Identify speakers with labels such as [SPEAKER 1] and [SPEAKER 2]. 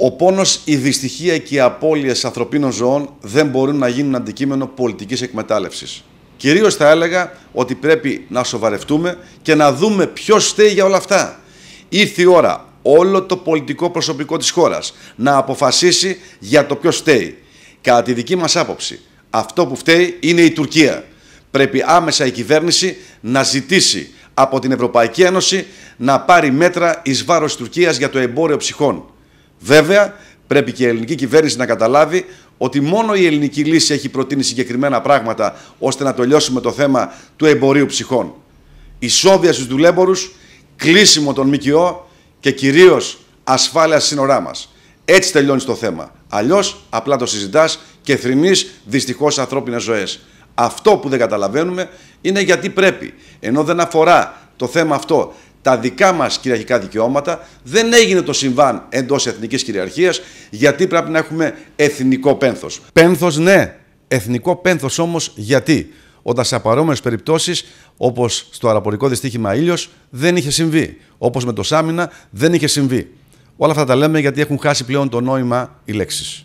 [SPEAKER 1] Ο πόνος, η δυστυχία και οι απώλειες ανθρωπίνων ζωών δεν μπορούν να γίνουν αντικείμενο πολιτικής εκμετάλλευσης. Κυρίως θα έλεγα ότι πρέπει να σοβαρευτούμε και να δούμε ποιος στέει για όλα αυτά. Ήρθε η ώρα όλο το πολιτικό προσωπικό της χώρας να αποφασίσει για το ποιος στέει. Κατά τη δική μας άποψη, αυτό που φταίει είναι η Τουρκία. Πρέπει άμεσα η κυβέρνηση να ζητήσει από την Ευρωπαϊκή Ένωση να πάρει μέτρα εις βάρος Τουρκίας για το εμπόριο ψυχών. Βέβαια, πρέπει και η ελληνική κυβέρνηση να καταλάβει ότι μόνο η ελληνική λύση έχει προτείνει συγκεκριμένα πράγματα ώστε να τελειώσουμε το θέμα του εμπορίου ψυχών. Ισόβια στους δουλέμπορους, κλείσιμο των ΜΚΟ και κυρίως ασφάλεια σύνορά μας. Έτσι τελειώνει το θέμα. Αλλιώς, απλά το συζητάς και θρυνείς δυστυχώς ανθρώπινες ζωές. Αυτό που δεν καταλαβαίνουμε είναι γιατί πρέπει, ενώ δεν αφορά το θέμα αυτό τα δικά μας κυριαρχικά δικαιώματα. Δεν έγινε το συμβάν εντός εθνικής κυριαρχίας, γιατί πρέπει να έχουμε εθνικό πένθος. Πένθος ναι, εθνικό πένθος όμως γιατί. Όταν σε απαρόμενες περιπτώσεις, όπως στο αεροπορικό δυστύχημα Ήλιος, δεν είχε συμβεί. Όπως με το Σάμινα, δεν είχε συμβεί. Όλα αυτά τα λέμε γιατί έχουν χάσει πλέον το νόημα οι λέξεις.